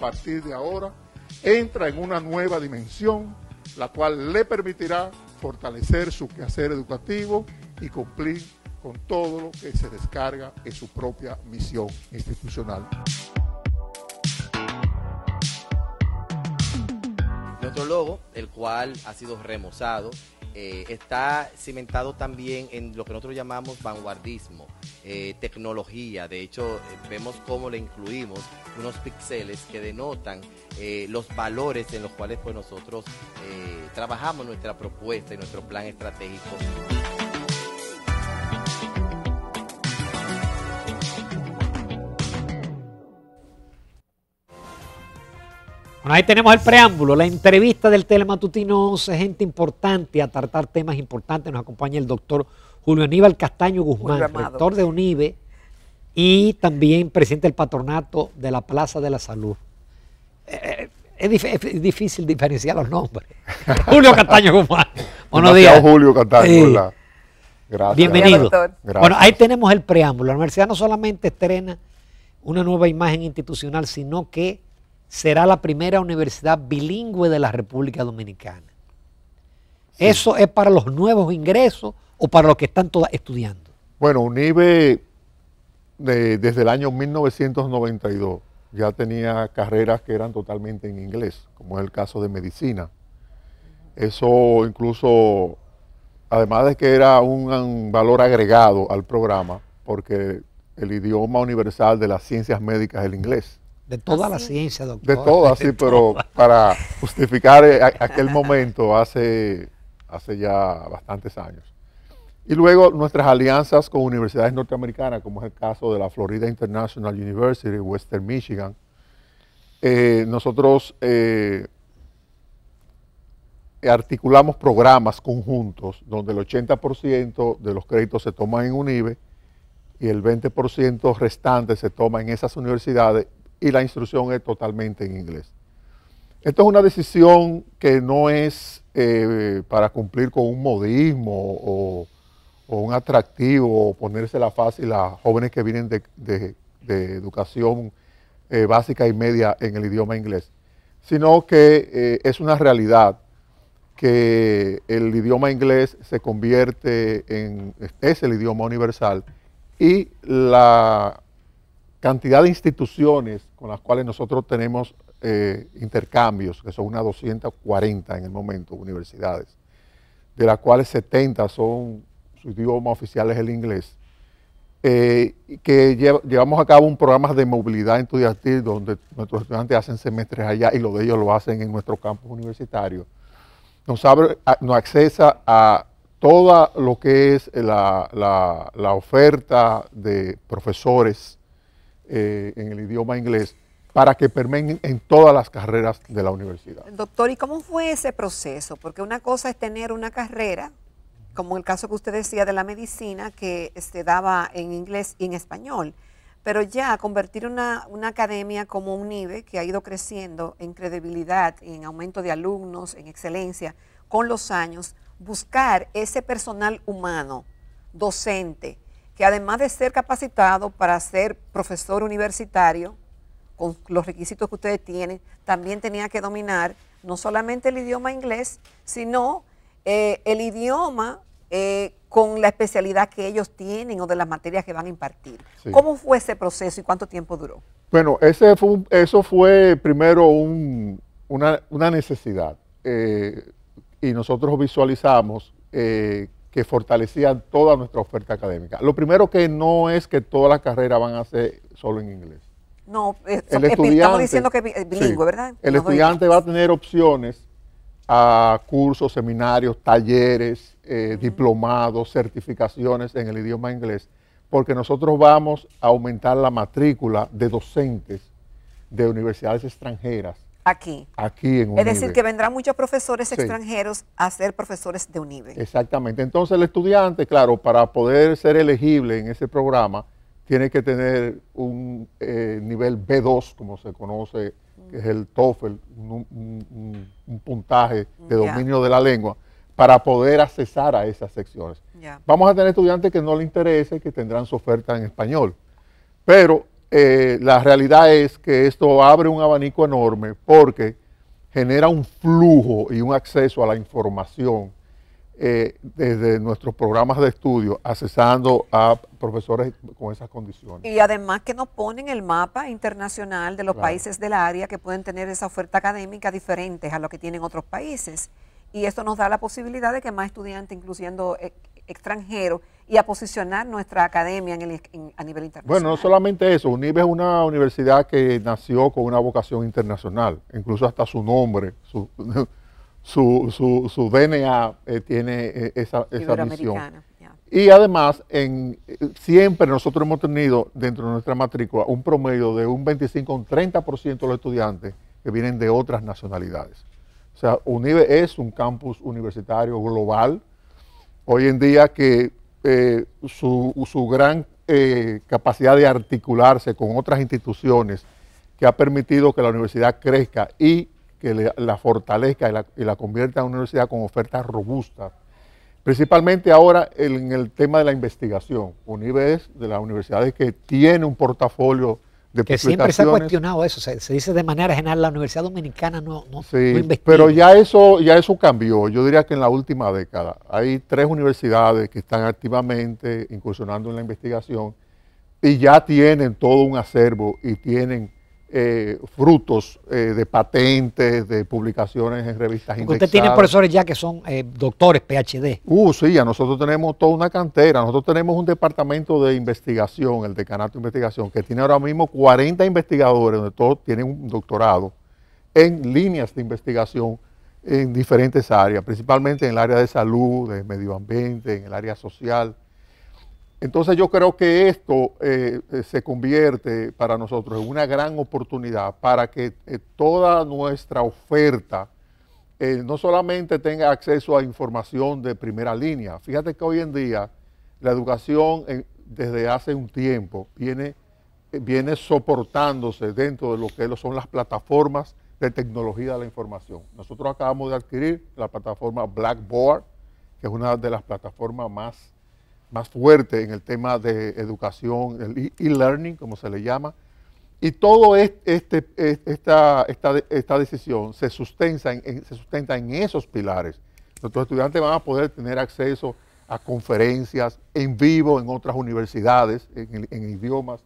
partir de ahora entra en una nueva dimensión, la cual le permitirá fortalecer su quehacer educativo y cumplir con todo lo que se descarga en su propia misión institucional. Nuestro logo, el cual ha sido remozado, eh, está cimentado también en lo que nosotros llamamos vanguardismo eh, tecnología. De hecho, eh, vemos cómo le incluimos unos píxeles que denotan eh, los valores en los cuales pues, nosotros trabajamos nuestra propuesta y nuestro plan estratégico. Bueno, ahí tenemos el preámbulo, la entrevista del telematutino 11, gente importante, a tratar temas importantes. Nos acompaña el doctor Julio Aníbal Castaño Guzmán, rector de UNIBE y también presidente del patronato de la Plaza de la Salud. Eh, eh, es, difícil diferenciar los nombres. Julio Castaño Guzmán. Buenos días. Julio Castaño. Hola. Gracias. Bienvenido. Bueno, ahí tenemos el preámbulo. La universidad no solamente estrena una nueva imagen institucional, sino que será la primera universidad bilingüe de la República Dominicana. Eso es para los nuevos ingresos o para los que están todas estudiando? Bueno, UNIBE desde el año 1992 ya tenía carreras que eran totalmente en inglés, como es el caso de medicina. Eso incluso, además de que era un, valor agregado al programa, porque el idioma universal de las ciencias médicas es el inglés. De todas las ciencias doctor. De todas, sí, pero para justificar eh, aquel momento hace, hace ya bastantes años. Y luego nuestras alianzas con universidades norteamericanas, como es el caso de la Florida International University, Western Michigan. Eh, nosotros eh, articulamos programas conjuntos donde el 80% de los créditos se toman en UNIBE y el 20% restante se toma en esas universidades y la instrucción es totalmente en inglés. Esto es una decisión que no es eh, para cumplir con un modismo o o un atractivo o la fácil a jóvenes que vienen de, educación eh, básica y media en el idioma inglés, sino que eh, es una realidad que el idioma inglés se convierte en, es el idioma universal y la cantidad de instituciones con las cuales nosotros tenemos eh, intercambios, que son unas 240 en el momento, universidades, de las cuales 70 son su idioma oficial es el inglés, eh, que llevamos a cabo un programa de movilidad estudiantil donde nuestros estudiantes hacen semestres allá y lo de ellos lo hacen en nuestro campus universitario. Nos, abre, nos accesa a toda lo que es la, oferta de profesores eh, en el idioma inglés para que permeen en todas las carreras de la universidad. Doctor, ¿y cómo fue ese proceso? Porque una cosa es tener una carrera como el caso que usted decía de la medicina, que se este, daba en inglés y en español. Pero ya convertir una, academia como UNIBE, que ha ido creciendo en credibilidad, en aumento de alumnos, en excelencia, con los años, buscar ese personal humano, docente, que además de ser capacitado para ser profesor universitario, con los requisitos que ustedes tienen, también tenía que dominar no solamente el idioma inglés, sino eh, el idioma eh, con la especialidad que ellos tienen o de las materias que van a impartir. ¿Cómo fue ese proceso y cuánto tiempo duró? Bueno, ese fue eso fue primero una, necesidad eh, y nosotros visualizamos que fortalecía toda nuestra oferta académica. Lo primero que no es que todas las carreras van a ser solo en inglés. No, el estamos diciendo que es bilingüe, ¿verdad? El estudiante va a tener opciones a cursos, seminarios, talleres, eh, diplomados, certificaciones en el idioma inglés, porque nosotros vamos a aumentar la matrícula de docentes de universidades extranjeras. Aquí. Aquí en Unive. Es decir, que vendrán muchos profesores extranjeros a ser profesores de Unive. Exactamente. Entonces el estudiante, claro, para poder ser elegible en ese programa, tiene que tener un eh, nivel B2, como se conoce que es el TOEFL, un, puntaje de dominio de la lengua, para poder accesar a esas secciones. Vamos a tener estudiantes que no les interese, que tendrán su oferta en español. Pero eh, la realidad es que esto abre un abanico enorme porque genera un flujo y un acceso a la información eh, desde nuestros programas de estudio, accesando a profesores con esas condiciones. Y además que nos ponen el mapa internacional de los países del área que pueden tener esa oferta académica diferente a lo que tienen otros países. Y esto nos da la posibilidad de que más estudiantes, incluyendo e, extranjeros, y a posicionar nuestra academia en el, a nivel internacional. Bueno, no solamente eso, UNIBE es una universidad que nació con una vocación internacional, incluso hasta su nombre, su, su, DNA eh, tiene eh, esa, esa visión. Y además, en, eh, siempre nosotros hemos tenido dentro de nuestra matrícula un promedio de un 25 o un 30% de los estudiantes que vienen de otras nacionalidades. O sea, UNIVE es un campus universitario global. Hoy en día que su, gran capacidad de articularse con otras instituciones que ha permitido que la universidad crezca y que la fortalezca y la, convierta en una universidad con ofertas robustas. Principalmente ahora en el tema de la investigación. un es de las universidades que tiene un portafolio de que siempre se ha cuestionado eso, se, dice de manera general, la Universidad Dominicana no, no, sí, Pero ya eso, ya eso cambió, yo diría que en la última década. Hay tres universidades que están activamente incursionando en la investigación y ya tienen todo un acervo y tienen eh, frutos eh, de patentes, de publicaciones en revistas Usted tiene profesores ya que son eh, doctores, PhD. Uh, sí, ya nosotros tenemos toda una cantera. Nosotros tenemos un departamento de investigación, el Decanato de Investigación, que tiene ahora mismo 40 investigadores, donde todos tienen un doctorado, en líneas de investigación en diferentes áreas, principalmente en el área de salud, de medio ambiente, en el área social, entonces yo creo que esto eh, eh, se convierte para nosotros en una gran oportunidad para que eh, toda nuestra oferta no solamente tenga acceso a información de primera línea. Fíjate que hoy en día la educación desde hace un tiempo viene, viene soportándose dentro de lo que son las plataformas de tecnología de la información. Nosotros acabamos de adquirir la plataforma Blackboard, que es una de las plataformas más más fuerte en el tema de educación, el e-, e-learning, como se le llama. Y todo este, esta, esta, decisión se sustenta, en, se sustenta en esos pilares. Nuestros estudiantes van a poder tener acceso a conferencias en vivo en otras universidades, en, idiomas.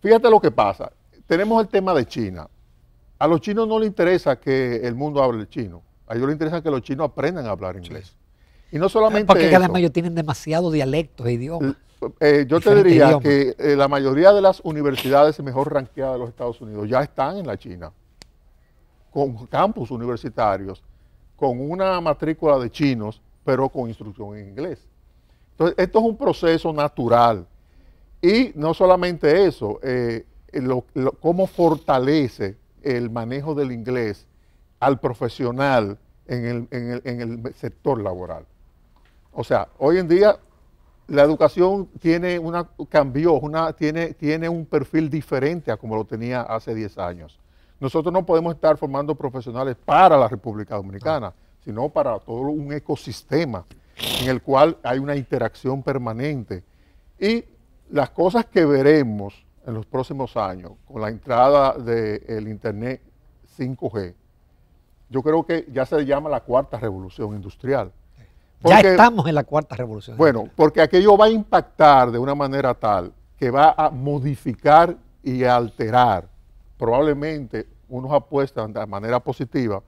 Fíjate lo que pasa. Tenemos el tema de China. A los chinos no les interesa que el mundo hable el chino. A ellos les interesa que los chinos aprendan a hablar inglés. Y no solamente. para que tienen demasiados dialectos e idiomas. Eh, eh, yo te diría que eh, la mayoría de las universidades mejor ranqueadas de los Estados Unidos ya están en la China, con campus universitarios, con una matrícula de chinos, pero con instrucción en inglés. Entonces, esto es un proceso natural. Y no solamente eso, cómo fortalece el manejo del inglés al profesional en el sector laboral. O sea, hoy en día la educación tiene una, cambió, tiene, un perfil diferente a como lo tenía hace 10 años. Nosotros no podemos estar formando profesionales para la República Dominicana, sino para todo un ecosistema en el cual hay una interacción permanente. Y las cosas que veremos en los próximos años con la entrada del Internet 5G, yo creo que ya se llama la cuarta revolución industrial ya estamos en la cuarta revolución. Bueno, porque aquello va a impactar de una manera tal que va a modificar y alterar, probablemente unos apuestas de manera positiva,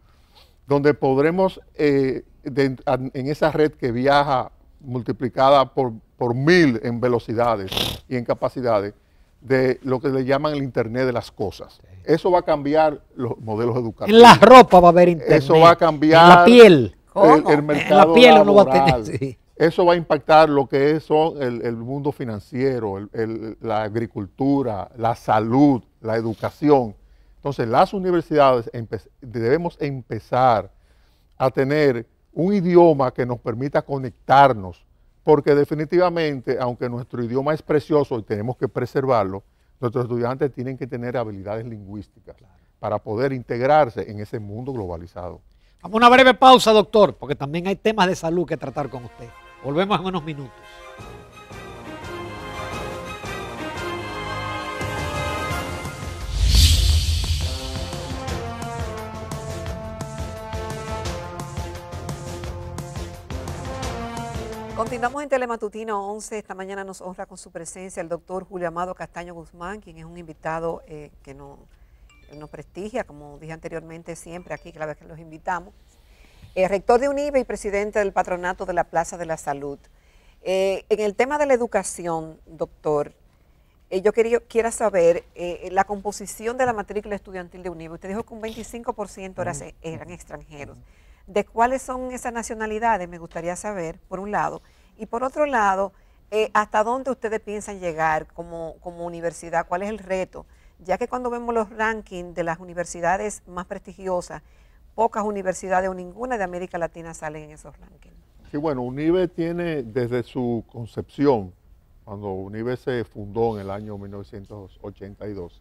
donde podremos, eh, en esa red que viaja multiplicada por, por mil en velocidades y en capacidades, de lo que le llaman el Internet de las cosas. Eso va a cambiar los modelos educativos. En la ropa va a haber Internet. Eso va a cambiar. la piel el, mercado la Eso va a impactar lo que es el, mundo financiero, la agricultura, la salud, la educación. Entonces, las universidades debemos empezar a tener un idioma que nos permita conectarnos, porque definitivamente, aunque nuestro idioma es precioso y tenemos que preservarlo, nuestros estudiantes tienen que tener habilidades lingüísticas para poder integrarse en ese mundo globalizado. Vamos una breve pausa, doctor, porque también hay temas de salud que tratar con usted. Volvemos en unos minutos. Continuamos en Telematutino 11. Esta mañana nos honra con su presencia el doctor Julio Amado Castaño Guzmán, quien es un invitado eh, que nos nos prestigia, como dije anteriormente, siempre aquí, cada vez que los invitamos. el eh, rector de UNIBE y presidente del patronato de la Plaza de la Salud. Eh, en el tema de la educación, doctor, eh, yo quería, quiera saber la composición de la matrícula estudiantil de UNIBE. Usted dijo que un 25% mm. eran, extranjeros. ¿De cuáles son esas nacionalidades? Me gustaría saber, por un lado. Y por otro lado, ¿hasta dónde ustedes piensan llegar como universidad? ¿Cuál es el reto ya que cuando vemos los rankings de las universidades más prestigiosas, pocas universidades o ninguna de América Latina salen en esos rankings. Sí, bueno, UNIVE tiene desde su concepción, cuando UNIBE se fundó en el año 1982,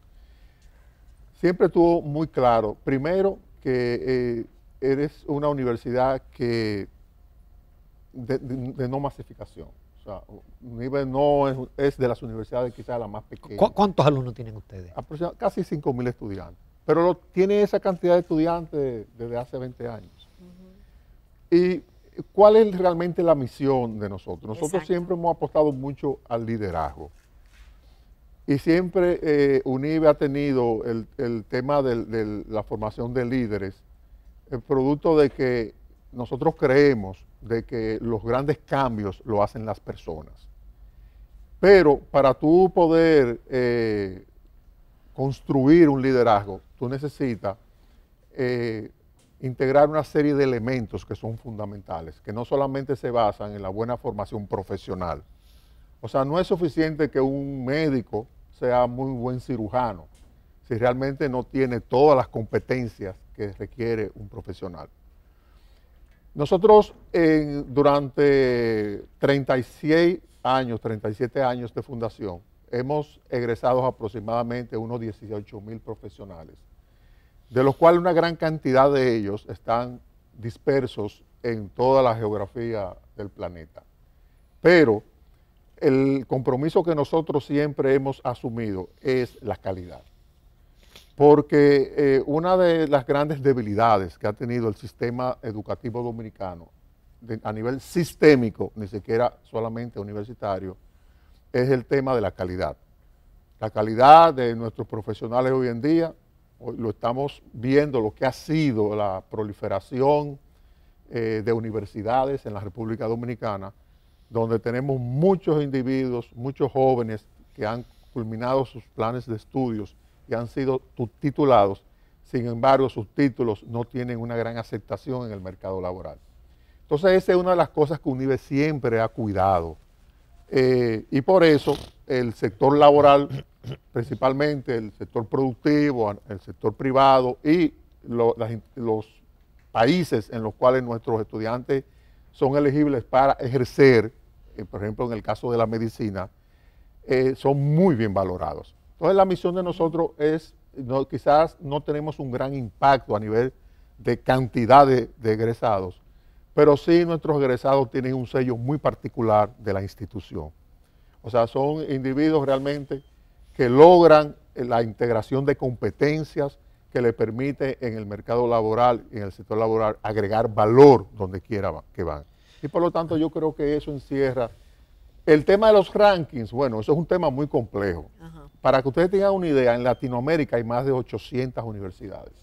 siempre tuvo muy claro, primero, que eh, eres una universidad que de no masificación. O sea, UNIBE no es, de las universidades quizás las más pequeñas. ¿Cuántos alumnos tienen ustedes? casi 5.000 estudiantes. Pero tiene esa cantidad de estudiantes desde hace 20 años. ¿Y cuál es realmente la misión de nosotros? Nosotros siempre hemos apostado mucho al liderazgo. Y siempre eh, Unive UNIBE ha tenido el, el tema de la formación de líderes, el producto de que nosotros creemos de que los grandes cambios lo hacen las personas. Pero para tú poder eh, construir un liderazgo, tú necesitas eh, integrar una serie de elementos que son fundamentales, que no solamente se basan en la buena formación profesional. O sea, no es suficiente que un médico sea muy buen cirujano si realmente no tiene todas las competencias que requiere un profesional. Nosotros durante 36 años, 37 años de fundación, hemos egresado aproximadamente unos 18 mil profesionales, de los cuales una gran cantidad de ellos están dispersos en toda la geografía del planeta. Pero el compromiso que nosotros siempre hemos asumido es la calidad porque eh, una de las grandes debilidades que ha tenido el sistema educativo dominicano a nivel sistémico, ni siquiera solamente universitario, es el tema de la calidad. La calidad de nuestros profesionales hoy en día, lo estamos viendo, lo que ha sido la proliferación eh, de universidades en la República Dominicana, donde tenemos muchos individuos, muchos jóvenes que han culminado sus planes de estudios que han sido titulados. Sin embargo, sus títulos no tienen una gran aceptación en el mercado laboral. Entonces, esa es una de las cosas que UNIVE siempre ha cuidado. Eh, y por eso el sector laboral, principalmente el sector productivo, el sector privado y los países en los cuales nuestros estudiantes son elegibles para ejercer, eh, por ejemplo en el caso de la medicina, eh, son muy bien valorados. Entonces la misión de nosotros es, quizás no tenemos un gran impacto a nivel de cantidad de, egresados, pero sí nuestros egresados tienen un sello muy particular de la institución. O sea, son individuos realmente que logran eh, la integración de competencias que le permite en el mercado laboral, en el sector laboral, agregar valor donde quiera que van. Y por lo tanto yo creo que eso encierra el tema de los rankings, bueno, eso es un tema muy complejo. Para que ustedes tengan una idea, en Latinoamérica hay más de 800 universidades.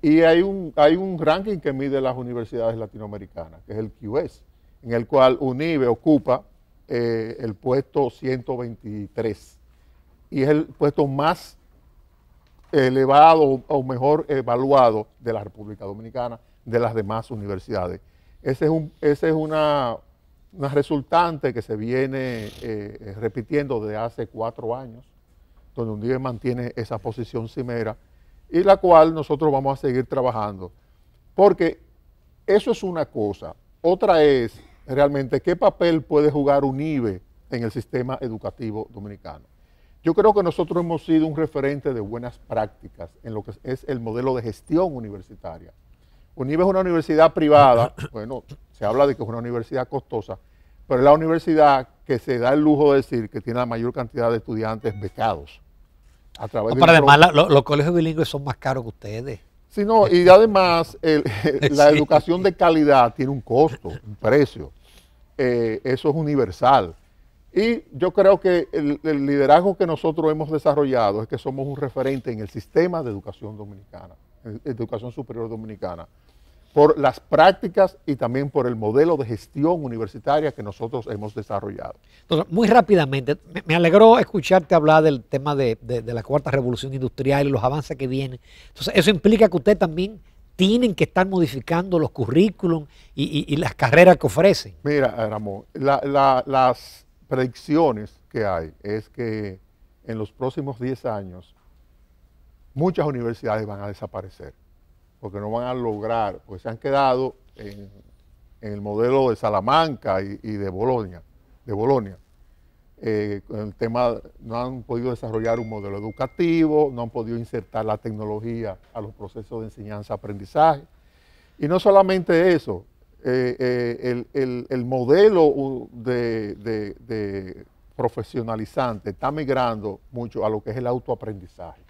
Mm. Y hay un, hay un ranking que mide las universidades latinoamericanas, que es el QS, en el cual UNIBE ocupa eh, el puesto 123. Y es el puesto más elevado o mejor evaluado de la República Dominicana, de las demás universidades. Ese es, un, ese es una, una resultante que se viene eh, repitiendo desde hace cuatro años, donde un mantiene esa posición cimera y la cual nosotros vamos a seguir trabajando. Porque eso es una cosa. Otra es realmente qué papel puede jugar UNIBE en el sistema educativo dominicano. Yo creo que nosotros hemos sido un referente de buenas prácticas en lo que es el modelo de gestión universitaria. UNIBE es una universidad privada, bueno, se habla de que es una universidad costosa, pero es la universidad que se da el lujo de decir que tiene la mayor cantidad de estudiantes becados. A través además los colegios bilingües son más caros que ustedes. Sí, no, y además la educación de calidad tiene un costo, un precio. Eh, eso es universal. Y yo creo que el, liderazgo que nosotros hemos desarrollado es que somos un referente en el sistema de educación dominicana, educación superior dominicana por las prácticas y también por el modelo de gestión universitaria que nosotros hemos desarrollado. Entonces, muy rápidamente, me alegró escucharte hablar del tema de, la cuarta revolución industrial y los avances que vienen. Entonces, eso implica que usted también tienen que estar modificando los currículum y, las carreras que ofrecen. Mira, Ramón, las predicciones que hay es que en los próximos 10 años muchas universidades van a desaparecer porque no van a lograr, pues se han quedado en, el modelo de Salamanca y, de Bolonia, de Bolonia. Eh, el tema, no han podido desarrollar un modelo educativo, no han podido insertar la tecnología a los procesos de enseñanza-aprendizaje. Y no solamente eso, eh, eh, el, modelo de, de profesionalizante está migrando mucho a lo que es el autoaprendizaje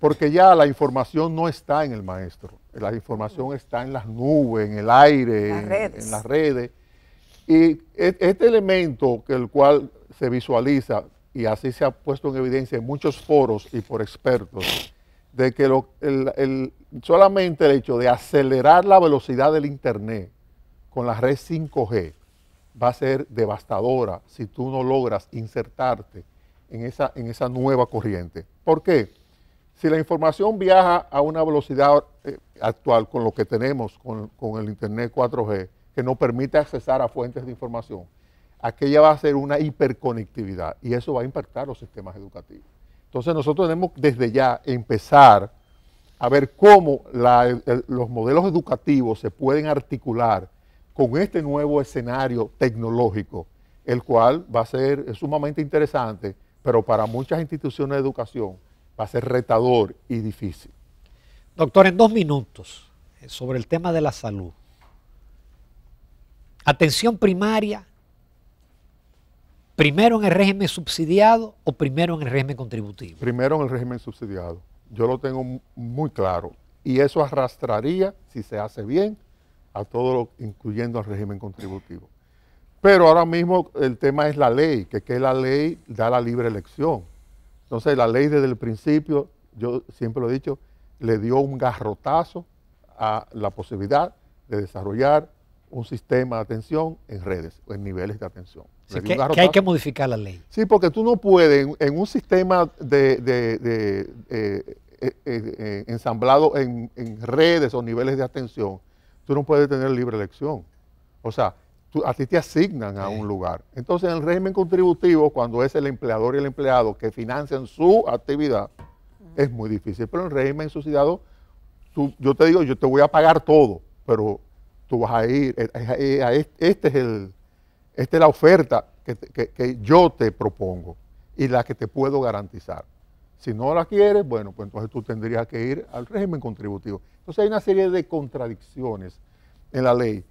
porque ya la información no está en el maestro, la información mm. está en las nubes, en el aire, en, las redes. Y este elemento que el cual se visualiza y así se ha puesto en evidencia en muchos foros y por expertos, de que solamente el hecho de acelerar la velocidad del Internet con la red 5G va a ser devastadora si tú no logras insertarte en esa, en esa nueva corriente. ¿Por qué? si la información viaja a una velocidad eh, actual con lo que tenemos, con, el Internet 4G, que nos permite accesar a fuentes de información, aquella va a ser una hiperconectividad y eso va a impactar los sistemas educativos. Entonces nosotros tenemos desde ya empezar a ver cómo los modelos educativos se pueden articular con este nuevo escenario tecnológico, el cual va a ser sumamente interesante, pero para muchas instituciones de educación va a ser retador y difícil. Doctor, en dos minutos, eh, sobre el tema de la salud. Atención primaria, primero en el régimen subsidiado o primero en el régimen contributivo. Primero en el régimen subsidiado. Yo lo tengo muy claro. Y eso arrastraría, si se hace bien, a todo lo, incluyendo al régimen contributivo. Pero ahora mismo el tema es la ley, que, que la ley da la libre elección. Entonces la ley desde el principio, yo siempre lo he dicho, le dio un garrotazo a la posibilidad de desarrollar un sistema de atención en redes, en niveles de atención. Sí, que, hay que modificar la ley. Sí, porque tú no puedes, en, un sistema de, eh, eh, eh, ensamblado en, en, redes o niveles de atención, tú no puedes tener libre elección. O sea, a ti te asignan a un lugar. Entonces, en el régimen contributivo, cuando es el empleador y el empleado que financian su actividad, es muy difícil. Pero en el régimen subsidiado, yo te digo, yo te voy a pagar todo, pero tú vas a ir, este es el, esta es la oferta que yo te propongo y la que te puedo garantizar. Si no la quieres, bueno, pues entonces tú tendrías que ir al régimen contributivo. Entonces hay una serie de contradicciones en la ley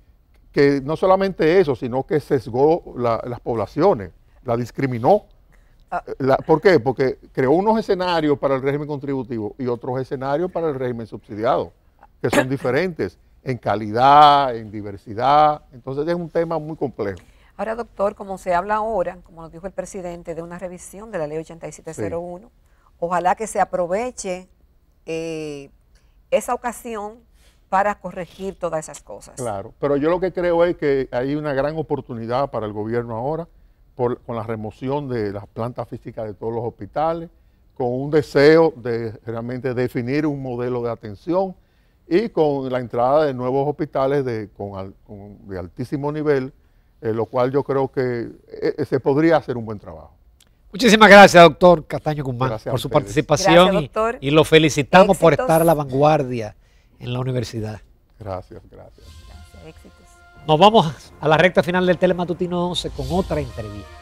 que no solamente eso, sino que sesgó las poblaciones, la discriminó. Ah. ¿Por qué? Porque creó unos escenarios para el régimen contributivo y otros escenarios para el régimen subsidiado, que son diferentes en calidad, en diversidad. Entonces es un tema muy complejo. Ahora, doctor, como se habla ahora, como nos dijo el presidente, de una revisión de la ley 8701, ojalá que se aproveche eh, esa ocasión para corregir todas esas cosas. Claro, pero yo lo que creo es que hay una gran oportunidad para el gobierno ahora con la remoción de las plantas físicas de todos los hospitales, con un deseo de realmente definir un modelo de atención y con la entrada de nuevos hospitales de, altísimo nivel, eh, lo cual yo creo que eh, eh, se podría hacer un buen trabajo. Muchísimas gracias, doctor Castaño Guzmán, por su participación y, lo felicitamos por estar a la vanguardia en la universidad. Gracias, gracias. Gracias, éxitos. Nos vamos a la recta final del Telematutino 11 con otra entrevista.